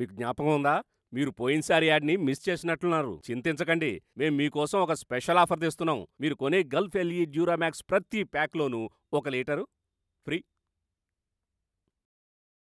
మీకు జ్ఞాపకం ఉందా మీరు పోయినసారి యాడ్ని మిస్ చేసినట్లున్నారు చింతించకండి మేము మీకోసం ఒక స్పెషల్ ఆఫర్ తెస్తున్నాం మీరు కొనే గల్ఫ్ ఎల్ఈ డ్యూరామ్యాక్స్ ప్రతి ప్యాక్లోనూ ఒక లీటరు ఫ్రీ